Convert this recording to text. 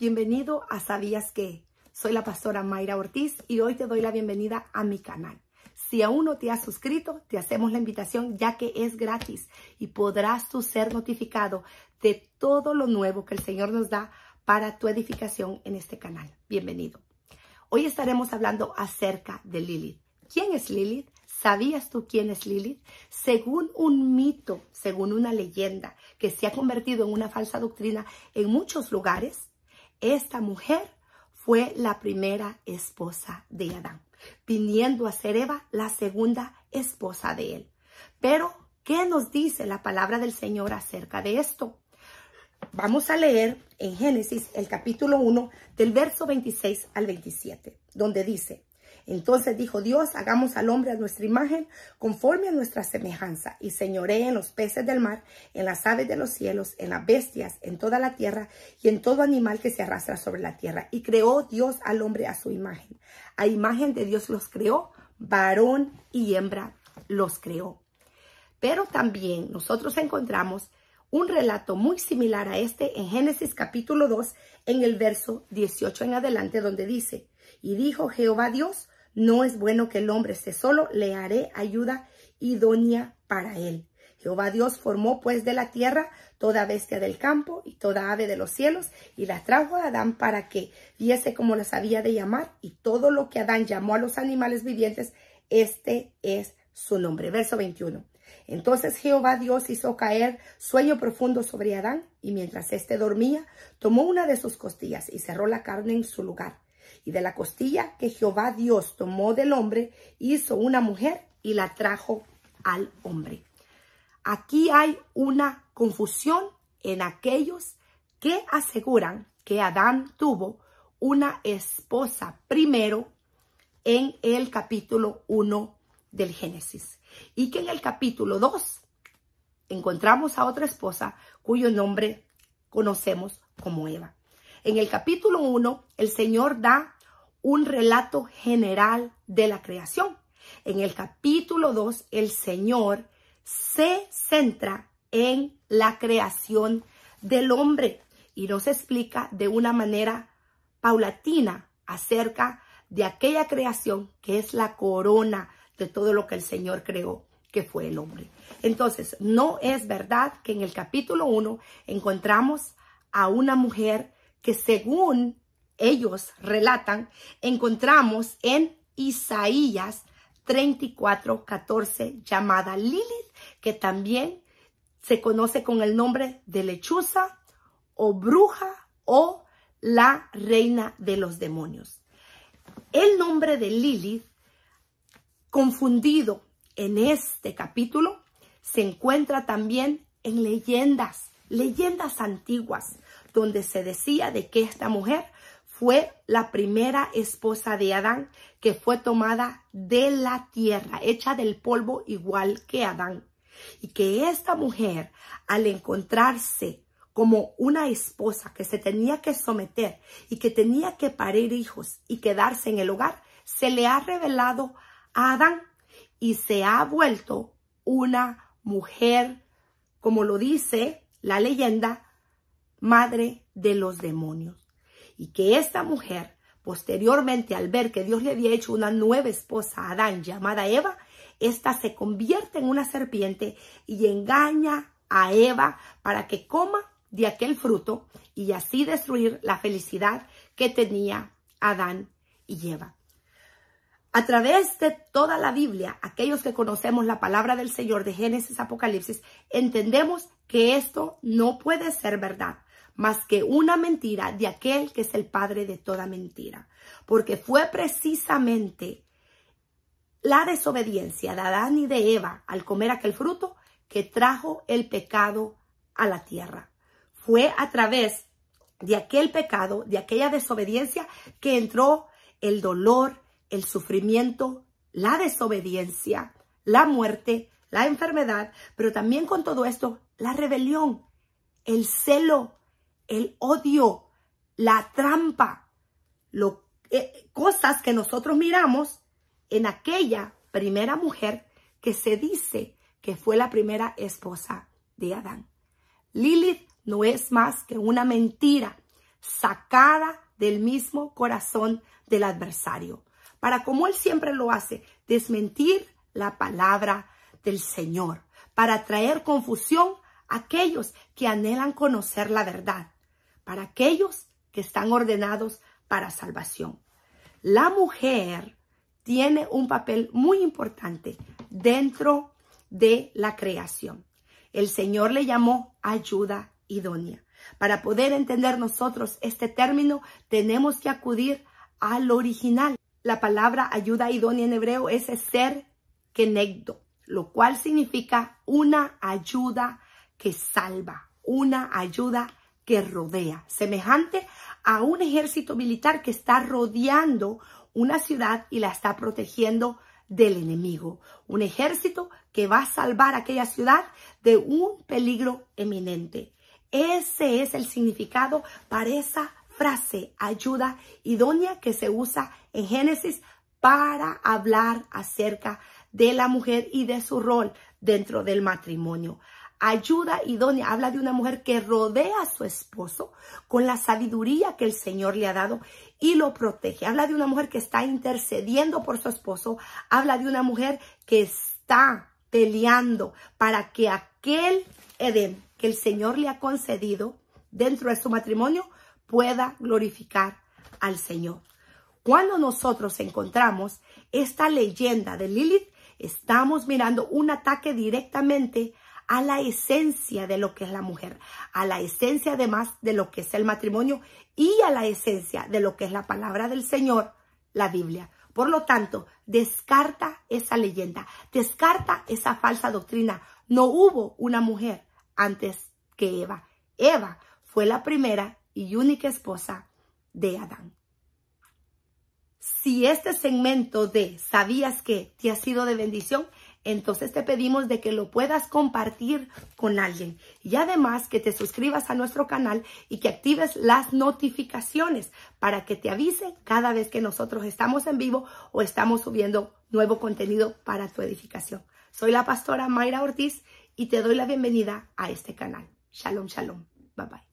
Bienvenido a Sabías qué. Soy la pastora Mayra Ortiz y hoy te doy la bienvenida a mi canal. Si aún no te has suscrito, te hacemos la invitación ya que es gratis y podrás tú ser notificado de todo lo nuevo que el Señor nos da para tu edificación en este canal. Bienvenido. Hoy estaremos hablando acerca de Lilith. ¿Quién es Lilith? ¿Sabías tú quién es Lilith? Según un mito, según una leyenda que se ha convertido en una falsa doctrina en muchos lugares, esta mujer fue la primera esposa de Adán, viniendo a ser Eva la segunda esposa de él. Pero, ¿qué nos dice la palabra del Señor acerca de esto? Vamos a leer en Génesis el capítulo 1 del verso 26 al 27, donde dice, entonces dijo Dios, hagamos al hombre a nuestra imagen, conforme a nuestra semejanza, y señoree en los peces del mar, en las aves de los cielos, en las bestias, en toda la tierra y en todo animal que se arrastra sobre la tierra. Y creó Dios al hombre a su imagen. A imagen de Dios los creó, varón y hembra los creó. Pero también nosotros encontramos un relato muy similar a este en Génesis capítulo 2, en el verso 18 en adelante, donde dice, y dijo Jehová Dios, no es bueno que el hombre esté solo, le haré ayuda idónea para él. Jehová Dios formó pues de la tierra toda bestia del campo y toda ave de los cielos y la trajo a Adán para que viese como las había de llamar y todo lo que Adán llamó a los animales vivientes, este es su nombre. Verso 21. Entonces Jehová Dios hizo caer sueño profundo sobre Adán y mientras éste dormía, tomó una de sus costillas y cerró la carne en su lugar. Y de la costilla que Jehová Dios tomó del hombre, hizo una mujer y la trajo al hombre. Aquí hay una confusión en aquellos que aseguran que Adán tuvo una esposa primero en el capítulo 1 del Génesis y que en el capítulo 2 encontramos a otra esposa cuyo nombre conocemos como Eva. En el capítulo 1, el Señor da un relato general de la creación. En el capítulo 2, el Señor se centra en la creación del hombre y nos explica de una manera paulatina acerca de aquella creación que es la corona de todo lo que el Señor creó, que fue el hombre. Entonces, no es verdad que en el capítulo 1 encontramos a una mujer que según ellos relatan, encontramos en Isaías 34, 14, llamada Lilith, que también se conoce con el nombre de lechuza o bruja o la reina de los demonios. El nombre de Lilith, confundido en este capítulo, se encuentra también en leyendas, leyendas antiguas, donde se decía de que esta mujer fue la primera esposa de Adán que fue tomada de la tierra, hecha del polvo igual que Adán. Y que esta mujer, al encontrarse como una esposa que se tenía que someter y que tenía que parir hijos y quedarse en el hogar, se le ha revelado a Adán y se ha vuelto una mujer, como lo dice la leyenda, madre de los demonios. Y que esta mujer, posteriormente al ver que Dios le había hecho una nueva esposa a Adán llamada Eva, esta se convierte en una serpiente y engaña a Eva para que coma de aquel fruto y así destruir la felicidad que tenía Adán y Eva. A través de toda la Biblia, aquellos que conocemos la palabra del Señor de Génesis Apocalipsis, entendemos que esto no puede ser verdad, más que una mentira de aquel que es el padre de toda mentira. Porque fue precisamente la desobediencia de Adán y de Eva al comer aquel fruto que trajo el pecado a la tierra. Fue a través de aquel pecado, de aquella desobediencia, que entró el dolor, el sufrimiento, la desobediencia, la muerte, la enfermedad, pero también con todo esto, la rebelión, el celo, el odio, la trampa, eh, cosas que nosotros miramos en aquella primera mujer que se dice que fue la primera esposa de Adán. Lilith no es más que una mentira sacada del mismo corazón del adversario, para como él siempre lo hace, desmentir la palabra del Señor, para traer confusión a aquellos que anhelan conocer la verdad para aquellos que están ordenados para salvación. La mujer tiene un papel muy importante dentro de la creación. El Señor le llamó ayuda idónea. Para poder entender nosotros este término, tenemos que acudir al original. La palabra ayuda idónea en hebreo es ser kenegdo, lo cual significa una ayuda que salva, una ayuda que rodea, semejante a un ejército militar que está rodeando una ciudad y la está protegiendo del enemigo. Un ejército que va a salvar aquella ciudad de un peligro eminente. Ese es el significado para esa frase ayuda idónea que se usa en Génesis para hablar acerca de la mujer y de su rol dentro del matrimonio ayuda idónea. Habla de una mujer que rodea a su esposo con la sabiduría que el Señor le ha dado y lo protege. Habla de una mujer que está intercediendo por su esposo. Habla de una mujer que está peleando para que aquel Edén que el Señor le ha concedido dentro de su matrimonio pueda glorificar al Señor. Cuando nosotros encontramos esta leyenda de Lilith, estamos mirando un ataque directamente a la esencia de lo que es la mujer, a la esencia además de lo que es el matrimonio y a la esencia de lo que es la palabra del Señor, la Biblia. Por lo tanto, descarta esa leyenda, descarta esa falsa doctrina. No hubo una mujer antes que Eva. Eva fue la primera y única esposa de Adán. Si este segmento de ¿Sabías que te ha sido de bendición? entonces te pedimos de que lo puedas compartir con alguien y además que te suscribas a nuestro canal y que actives las notificaciones para que te avise cada vez que nosotros estamos en vivo o estamos subiendo nuevo contenido para tu edificación. Soy la pastora Mayra Ortiz y te doy la bienvenida a este canal. Shalom, shalom. Bye bye.